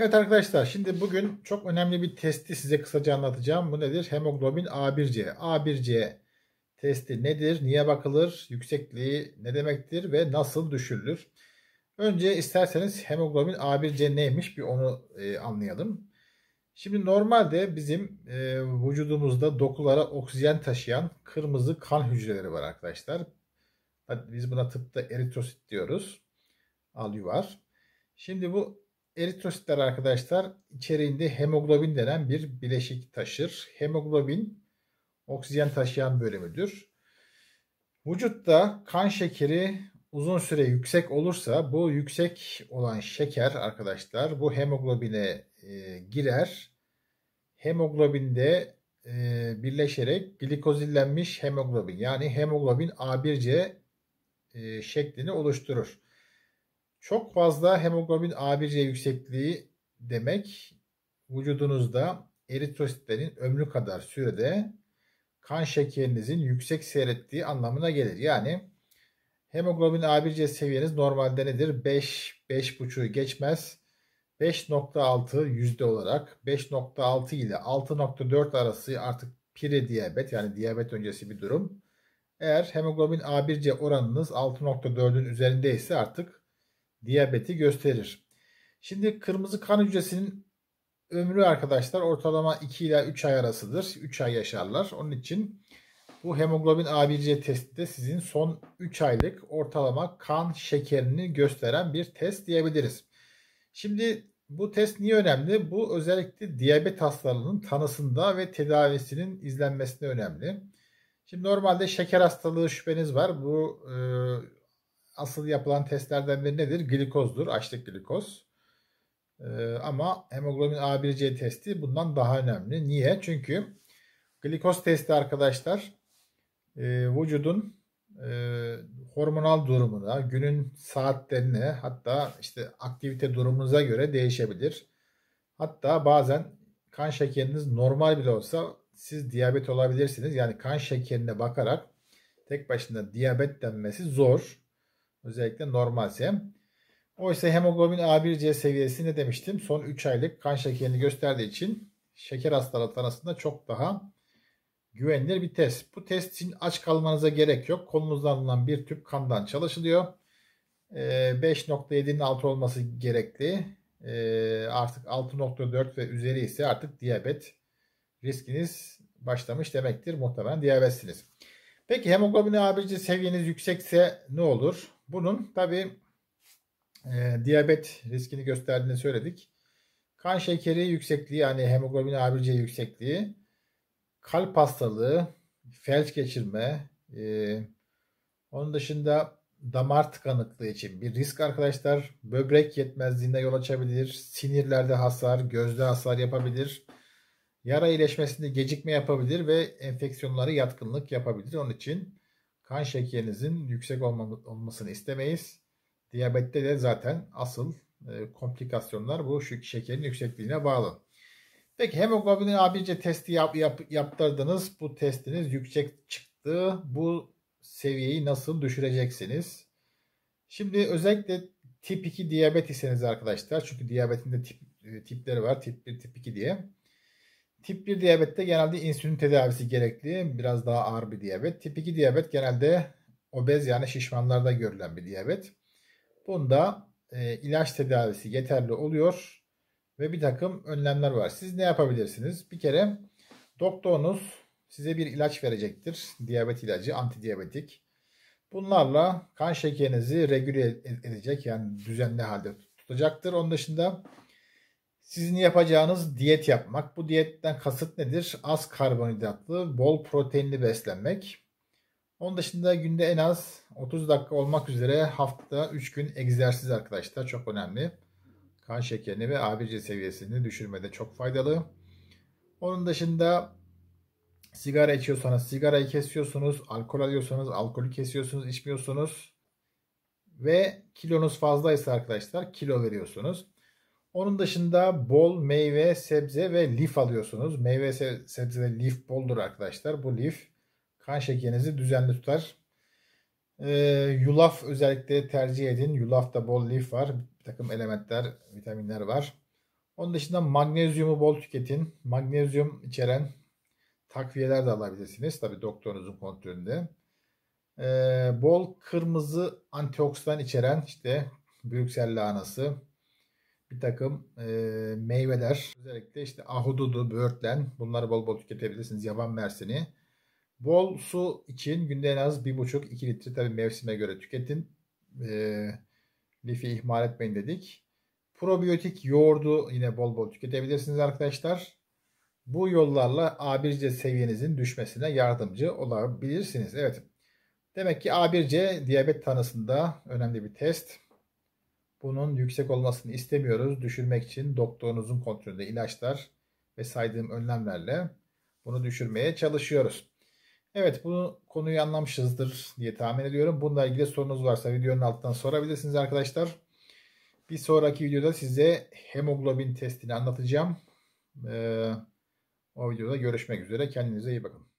Evet arkadaşlar şimdi bugün çok önemli bir testi size kısaca anlatacağım. Bu nedir? Hemoglobin A1C. A1C testi nedir? Niye bakılır? Yüksekliği ne demektir ve nasıl düşürülür? Önce isterseniz hemoglobin A1C neymiş bir onu e, anlayalım. Şimdi normalde bizim e, vücudumuzda dokulara oksijen taşıyan kırmızı kan hücreleri var arkadaşlar. Biz buna tıpta eritrosit diyoruz. Alyuvar. Şimdi bu Eritrositler arkadaşlar içeriğinde hemoglobin denen bir bileşik taşır. Hemoglobin oksijen taşıyan bölümüdür. Vücutta kan şekeri uzun süre yüksek olursa bu yüksek olan şeker arkadaşlar bu hemoglobine e, girer. Hemoglobinde e, birleşerek glikozillenmiş hemoglobin yani hemoglobin A1C e, şeklini oluşturur. Çok fazla hemoglobin A1C yüksekliği demek vücudunuzda eritrositlerin ömrü kadar sürede kan şekerinizin yüksek seyrettiği anlamına gelir. Yani hemoglobin A1C seviyeniz normalde nedir? 5, 5,5'u geçmez. 5.6 yüzde olarak 5.6 ile 6.4 arası artık pire diyabet yani diyabet öncesi bir durum. Eğer hemoglobin A1C oranınız 6.4'ün üzerindeyse artık diyabeti gösterir. Şimdi kırmızı kan hücresinin ömrü arkadaşlar ortalama 2 ila 3 ay arasıdır. 3 ay yaşarlar. Onun için bu hemoglobin A1C testi de sizin son 3 aylık ortalama kan şekerini gösteren bir test diyebiliriz. Şimdi bu test niye önemli? Bu özellikle diyabet hastalarının tanısında ve tedavisinin izlenmesinde önemli. Şimdi normalde şeker hastalığı şüpheniz var. Bu e, asıl yapılan testlerden biri nedir? Glikozdur. Açlık glikoz. Ee, ama hemoglobin A1C testi bundan daha önemli. Niye? Çünkü glikoz testi arkadaşlar e, vücudun e, hormonal durumuna, günün saatlerine hatta işte aktivite durumunuza göre değişebilir. Hatta bazen kan şekeriniz normal bile olsa siz diyabet olabilirsiniz. Yani kan şekerine bakarak tek başına diyabet denmesi zor. Özellikle normalse. Oysa hemoglobin A1C seviyesi ne demiştim? Son 3 aylık kan şekerini gösterdiği için şeker hastalıkları arasında çok daha güvenilir bir test. Bu test için aç kalmanıza gerek yok. Kolunuzdan alınan bir tüp kandan çalışılıyor. 5.7'nin ee, altı olması gerekli. Ee, artık 6.4 ve üzeri ise artık diyabet riskiniz başlamış demektir. Muhtemelen diyabetsiniz. Peki hemoglobin A1C seviyeniz yüksekse ne olur? Bunun tabi e, diyabet riskini gösterdiğini söyledik. Kan şekeri yüksekliği yani hemoglobin A1C yüksekliği, kalp hastalığı, felç geçirme, e, onun dışında damar tıkanıklığı için bir risk arkadaşlar. Böbrek yetmezliğine yol açabilir. Sinirlerde hasar, gözde hasar yapabilir. Yara iyileşmesinde gecikme yapabilir ve enfeksiyonlara yatkınlık yapabilir. Onun için Kan şekerinizin yüksek olmasını istemeyiz. Diyabette de zaten asıl e, komplikasyonlar bu şu şekerin yüksekliğine bağlı. Peki hemoglobin ABC testi yap, yap, yaptırdınız. Bu testiniz yüksek çıktı. Bu seviyeyi nasıl düşüreceksiniz? Şimdi özellikle tip 2 diyabet iseniz arkadaşlar çünkü diyabetin de tip, e, tipleri var tip 1 tip 2 diye. Tip 1 diyabette genelde insülin tedavisi gerekli. Biraz daha ağır bir diyabet. Tip 2 diyabet genelde obez yani şişmanlarda görülen bir diyabet. Bunda e, ilaç tedavisi yeterli oluyor ve bir takım önlemler var. Siz ne yapabilirsiniz? Bir kere doktorunuz size bir ilaç verecektir. Diyabet ilacı, antidiyabetik. Bunlarla kan şekerinizi regüle edecek yani düzenli halde tutacaktır. Onun dışında sizin yapacağınız diyet yapmak. Bu diyetten kasıt nedir? Az karbonhidratlı, bol proteinli beslenmek. Onun dışında günde en az 30 dakika olmak üzere hafta 3 gün egzersiz arkadaşlar çok önemli. Kan şekerini ve a seviyesini düşürmede çok faydalı. Onun dışında sigara içiyorsanız sigarayı kesiyorsunuz, alkol alıyorsanız alkolü kesiyorsunuz, içmiyorsunuz. Ve kilonuz fazlaysa arkadaşlar kilo veriyorsunuz. Onun dışında bol meyve, sebze ve lif alıyorsunuz. Meyve, sebze ve lif boldur arkadaşlar. Bu lif kan şekerinizi düzenli tutar. E, yulaf özellikle tercih edin. Yulafta bol lif var. Bir takım elementler, vitaminler var. Onun dışında magnezyumu bol tüketin. Magnezyum içeren takviyeler de alabilirsiniz. Tabi doktorunuzun kontrolünde. Ee, bol kırmızı antioksidan içeren işte Brüksel lahanası, bir takım e, meyveler. Özellikle işte ahududu, böğürtlen bunları bol bol tüketebilirsiniz. Yaban mersini. Bol su için günde en az 1,5-2 litre tabii mevsime göre tüketin. E, lifi ihmal etmeyin dedik. Probiyotik yoğurdu yine bol bol tüketebilirsiniz arkadaşlar. Bu yollarla A1C seviyenizin düşmesine yardımcı olabilirsiniz. Evet. Demek ki A1C diyabet tanısında önemli bir test. Bunun yüksek olmasını istemiyoruz. Düşürmek için doktorunuzun kontrolünde ilaçlar ve saydığım önlemlerle bunu düşürmeye çalışıyoruz. Evet bu konuyu anlamışızdır diye tahmin ediyorum. Bununla ilgili sorunuz varsa videonun altından sorabilirsiniz arkadaşlar. Bir sonraki videoda size hemoglobin testini anlatacağım. Ee, o videoda görüşmek üzere. Kendinize iyi bakın.